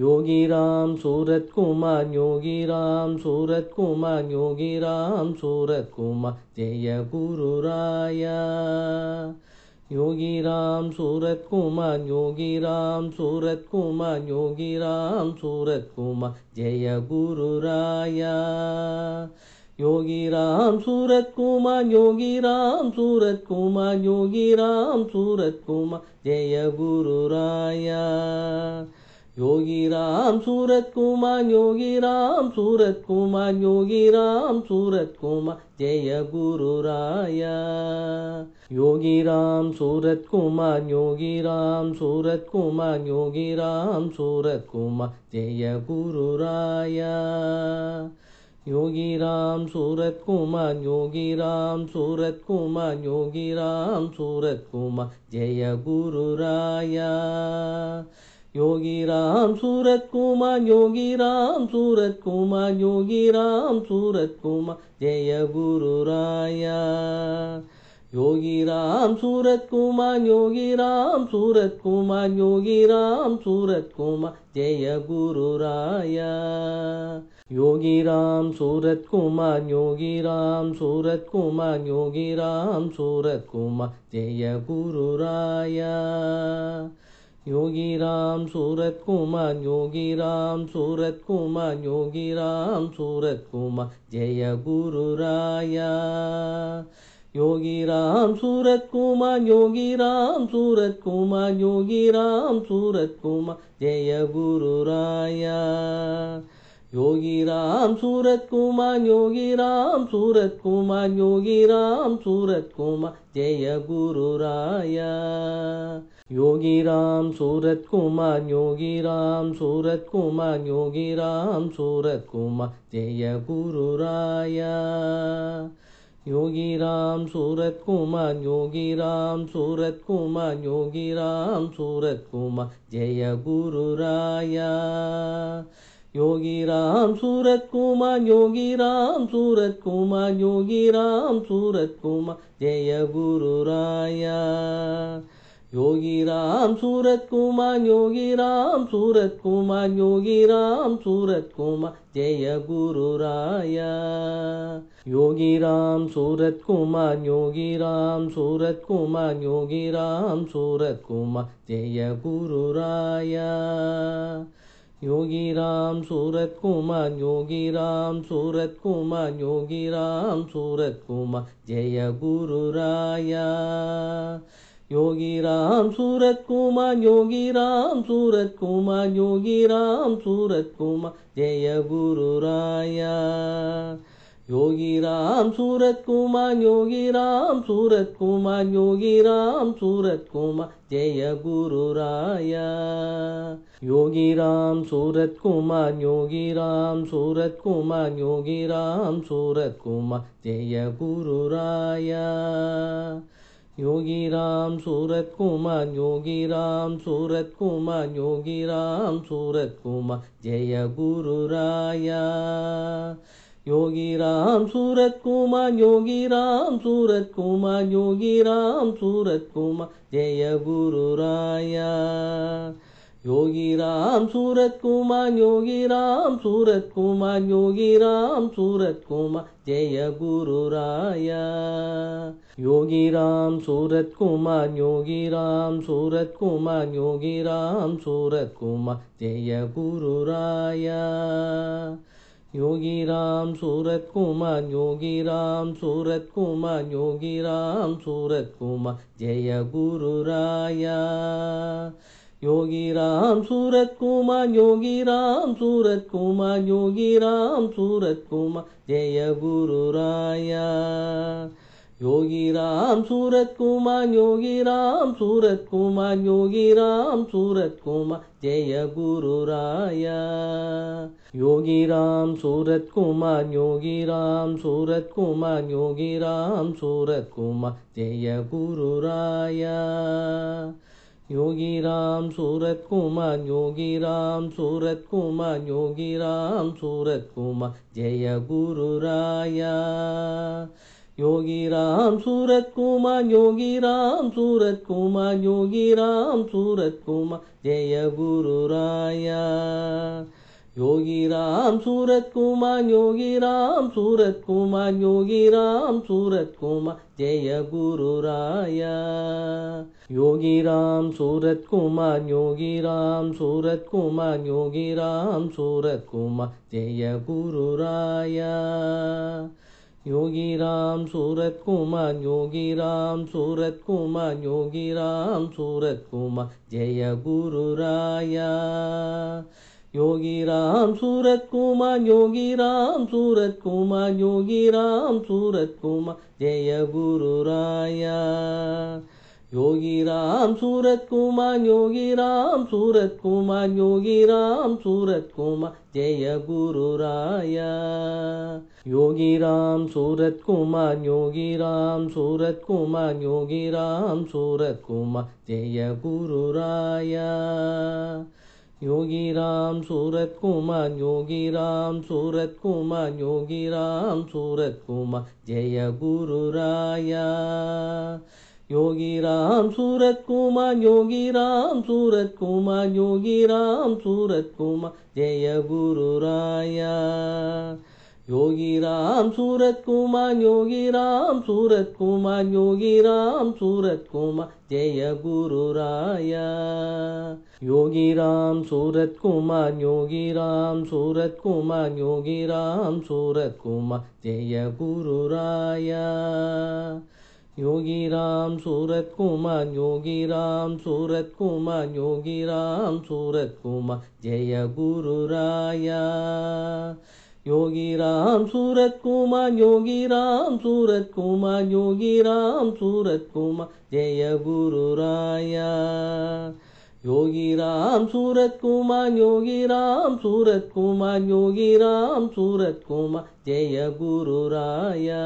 யோகிராம் சூரத்குமார் யோகிராம் சூரத்குமார் யோகிராம் சூரத்குமார் ஜெய குருராயா யோகிராம் சூரத்குமார் யோகிராம் சூரத்குமார் யோகிராம் சூரத்குமார் ஜெய குருராயா யோகிராம் சூரத்குமார் யோகிராம் சூரத்குமார் யோகிராம் சூரத்குமார் ஜெய குருராயா யோகிராம் சூரத்குமார் யோகிராம் சூரத்குமார் யோகிராம் சூரத்குமார் ஜெய குருராயா யோகிராம் சூரத்குமார் யோகிராம் சூரத்குமார் யோகிராம் சூரத்குமார் ஜெய குருராயா யோகிராம் சூரத்குமார் யோகிராம் சூரத்குமார் யோகிராம் சூரத்குமார் ஜெய குருராயா யோகிராம் சூரத்குமார் யோகிராம் சூரத்குமார் யோகிராம் சூரத்குமார் ஜெய குரு ராயா யோகிராம் சூரத்குமார் யோகிராம் சூரத்குமார் யோகிராம் சூரத்குமார் ஜெய குரு ராயா யோகிராம் சூரத்குமார் யோகிராம் சூரத்குமார் யோகிராம் சூரத்குமார் ஜெய குரு ராயா யோகிராம் சூரத்குமார் யோகிராம் சூரத்குமார் யோகிராம் சூரத்குமார் ஜெய குருராயா யோகிராம் சூரத்குமார் யோகிராம் சூரத்குமார் யோகிராம் சூரத்குமார் ஜெய குருராயா யோகிராம் சூரத்குமார் யோகிராம் சூரத்குமார் யோகிராம் சூரத்குமார் ஜெய குருராயா யோகிராம் சூரத்குமார் யோகிராம் சூரத்குமார் யோகிராம் சூரத்குமார் ஜெய குருராயா யோகிராம் சூரத்குமார் யோகிராம் சூரத்குமார் யோகிராம் சூரத்குமார் ஜெய குருராயா யோகிராம் சூரத்குமார் யோகிராம் சூரத்குமார் யோகிராம் சூரத்குமார் ஜெய குருராயா யோகிராம் சூரத்குமார் யோகிராம் சூரத்குமார் யோகிராம் சூரத்குமார் ஜெய குருராயா யோகிராம் சூரத்குமார் யோகிராம் சூரத்குமார் யோகிராம் சூரத்குமார் ஜெய குருராயா யோகிராம் சூரத்குமார் யோகிராம் சூரத்குமார் யோகிராம் சூரத்குமார் ஜெய குருராயா யோகிராம் சூரத்குமார் யோகிராம் சூரத்குமார் யோகிராம் சூரத்குமார் ஜெய குரு ராயா யோகிராம் சூரத்குமார் யோகிராம் சூரத்குமார் யோகிராம் சூரத்குமார் ஜெய குரு ராயா யோகிராம் சூரத்குமார் யோகிராம் சூரத்குமார் யோகிராம் சூரத்குமார் ஜெய குரு ராயா யோகிராம் சூரத்குமார் யோகிராம் சூரத்குமார் யோகிராம் சூரத்குமார் ஜெய குருராயா யோகிராம் சூரத்குமார் யோகிராம் சூரத்குமார் யோகிராம் சூரத்குமார் ஜெய குருராயா யோகிராம் சூரத்குமார் யோகிராம் சூரத்குமார் யோகிராம் சூரத்குமார் ஜெய குருராயா யோகிராம் சூரத்குமார் யோகிராம் சூரத்குமார் யோகிராம் சூரத்குமார் ஜெய குருராயா யோகிராம் சூரத்குமார் யோகிராம் சூரத்குமார் யோகிராம் சூரத்குமார் ஜெய குருராயா யோகிராம் சூரத்குமார் யோகிராம் சூரத்குமார் யோகிராம் சூரத்குமார் ஜெய குரு ராயா யோகிராம் சூரத்குமார் யோகிராம் சூரத்குமார் யோகிராம் சூரத்குமார் ஜெய குரு ராயா யோகிராம் சூரத்குமார் யோகிராம் சூரத்குமார் யோகிராம் சூரத்குமார் ஜெய குரு ராயா யோகிராம் சூரத்குமார் யோகிராம் சூரத்குமார் யோகிராம் சூரத்குமார் ஜெய குருராயா யோகிராம் சூரத்குமார் யோகிராம் சூரத்குமார் யோகிராம் சூரத்குமார் ஜெய குருராயா யோகிராம் சூரத்குமார் யோகிராம் சூரத்குமார் யோகிராம் சூரத்குமார் ஜெய குருராயா யோகிராம் சூரத்குமார் யோகிராம் சூரத்குமார் யோகிராம் சூரத்குமார் ஜெய குருராயா யோகிராம் சூரத்குமார் யோகிராம் சூரத்குமார் யோகிராம் சூரத்குமார் ஜெய குருராயா யோகிராம் சூரத்குமார் யோகிராம் சூரத்குமார் யோகிராம் சூரத்குமார் ஜெய குரு ராயா யோகிராம் சூரத்குமார் யோகிராம் சூரத்குமார் யோகிராம் சூரத்குமார் ஜெய குரு ராயா யோகிராம் சூரத்குமார் யோகிராம் சூரத்குமார் யோகிராம் சூரத்குமார் ஜெய குரு ராயா योगी राम सूरत कुमार योगी राम सूरत कुमार योगी राम सूरत कुमार जय गुरु राया योगी राम सूरत कुमार योगी राम सूरत कुमार योगी राम सूरत कुमार जय गुरु राया யோகிராம் சூரத்குமார் யோகிராம் சூரத்குமார் யோகிராம் சூரத்குமார் ஜெய குருராயா யோகிராம் சூரத்குமார் யோகிராம் சூரத்குமார் யோகிராம் சூரத்குமார் ஜெய குருராயா யோகிராம் சூரத்குமார் யோகிராம் சூரத்குமார் யோகிராம் சூரத்குமார் ஜெய குருராயா யோகிராம் சூரத்குமார் யோகிராம் சூரத்குமார் யோகிராம் சூரத்குமார் ஜெய குரு ராயா யோகிராம் சூரத்குமார் யோகிராம் சூரத்குமார் யோகிராம் சூரத்குமார் ஜெய குரு ராயா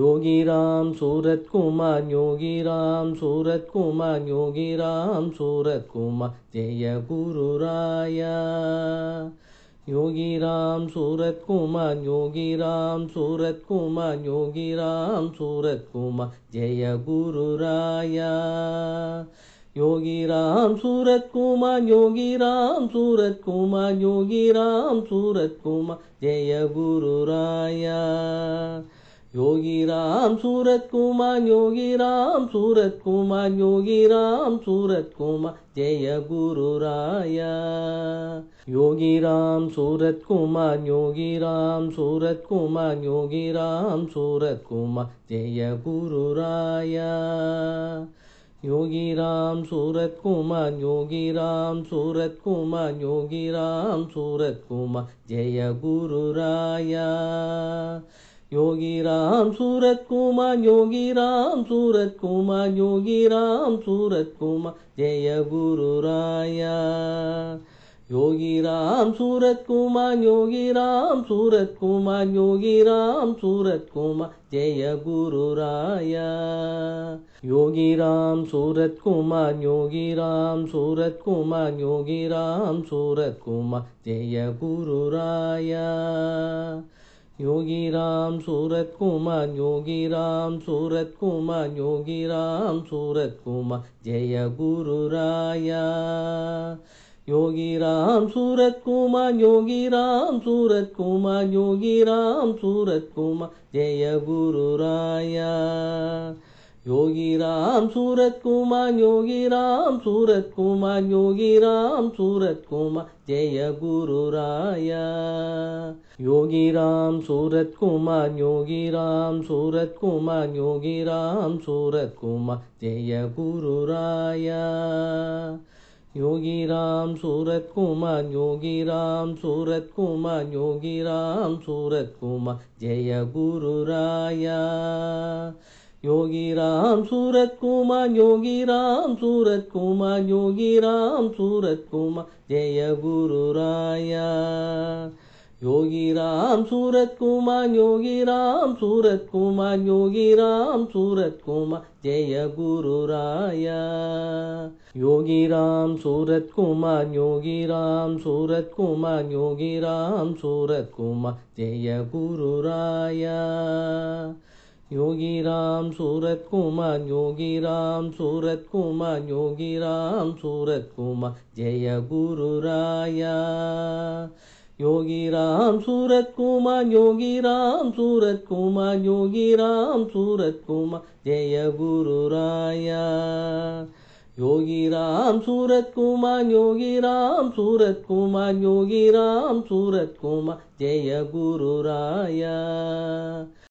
யோகிராம் சூரத்குமார் யோகிராம் சூரத்குமார் யோகிராம் சூரத்குமார் ஜெய குரு ராயா योगी राम सूरत कुमार योगी राम सूरत कुमार योगी राम सूरत कुमार जय गुरु राया योगी राम सूरत कुमार योगी राम सूरत कुमार योगी राम सूरत कुमार जय गुरु राया யோகிராம் சூரத்குமார் யோகிராம் சூரத்குமார் யோகிராம் சூரத்குமார் ஜெய குருராயா யோகிராம் சூரத்குமார் யோகிராம் சூரத்குமார் யோகிராம் சூரத்குமார் ஜெய குருராயா யோகிராம் சூரத்குமார் யோகிராம் சூரத்குமார் யோகிராம் சூரத்குமார் ஜெய குருராயா யோகிராம் சூரத்குமார் யோகிராம் சூரத்குமார் யோகிராம் சூரத்குமார் ஜெய குரு ராயா யோகிராம் சூரத்குமார் யோகிராம் சூரத்குமார் யோகிராம் சூரத்குமார் ஜெய குரு ராயா யோகிராம் சூரத்குமார் யோகிராம் சூரத்குமார் யோகிராம் சூரத்குமார் ஜெய குரு ராயா योगीराम सूरत कुमार योगीराम सूरत कुमार योगीराम सूरत कुमार जय गुरु राया योगीराम सूरत कुमार योगीराम सूरत कुमार योगीराम सूरत कुमार जय गुरु राया யோகிராம் சூரத்குமார் யோகிராம் சூரத்குமார் யோகிராம் சூரத்குமார் ஜெய குருராயா யோகிராம் சூரத்குமார் யோகிராம் சூரத்குமார் யோகிராம் சூரத்குமார் ஜெய குருராயா யோகிராம் சூரத்குமார் யோகிராம் சூரத்குமார் யோகிராம் சூரத்குமார் ஜெய குருராயா யோகிராம் சூரத்குமார் யோகிராம் சூரத்குமார் யோகிராம் சூரத்குமார் ஜெய குருராயா யோகிராம் சூரத்குமார் யோகிராம் சூரத்குமார் யோகிராம் சூரத்குமார் ஜெய குருராயா யோகிராம் சூரத்குமார் யோகிராம் சூரத்குமார் யோகிராம் சூரத்குமார் ஜெய குருராயா யோகிராம் சூரத்குமார் யோகிராம் சூரத்குமார் யோகிராம் சூரத்குமார் ஜெய குருராயா யோகிராம் சூரத்குமார் யோகிராம் சூரத்குமார் யோகிராம் சூரத்குமார் ஜெய குருராயா யோகிராம் சூரத்குமார் யோகிராம் சூரத்குமார் யோகிராம் சூரத்குமார் ஜெய குருராயா